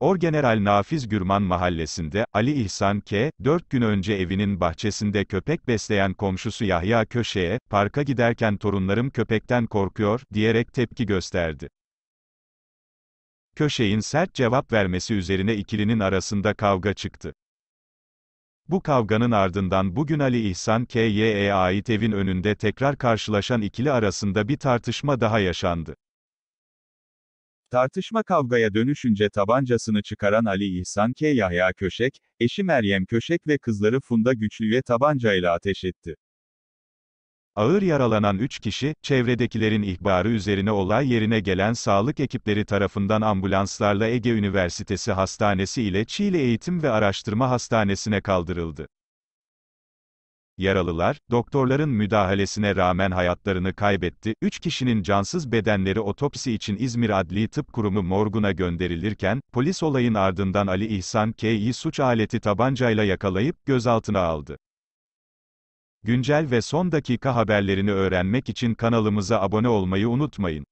Orgeneral Nafiz Gürman mahallesinde, Ali İhsan K., 4 gün önce evinin bahçesinde köpek besleyen komşusu Yahya Köşe'ye, parka giderken torunlarım köpekten korkuyor, diyerek tepki gösterdi. Köşe'in sert cevap vermesi üzerine ikilinin arasında kavga çıktı. Bu kavganın ardından bugün Ali İhsan K.Y.E. ait evin önünde tekrar karşılaşan ikili arasında bir tartışma daha yaşandı. Tartışma kavgaya dönüşünce tabancasını çıkaran Ali İhsan K. Yahya Köşek, eşi Meryem Köşek ve kızları Funda Güçlü'ye tabancayla ateş etti. Ağır yaralanan 3 kişi, çevredekilerin ihbarı üzerine olay yerine gelen sağlık ekipleri tarafından ambulanslarla Ege Üniversitesi Hastanesi ile Çiğli Eğitim ve Araştırma Hastanesi'ne kaldırıldı. Yaralılar, doktorların müdahalesine rağmen hayatlarını kaybetti. 3 kişinin cansız bedenleri otopsi için İzmir Adli Tıp Kurumu morguna gönderilirken, polis olayın ardından Ali İhsan K'yi suç aleti tabancayla yakalayıp gözaltına aldı. Güncel ve son dakika haberlerini öğrenmek için kanalımıza abone olmayı unutmayın.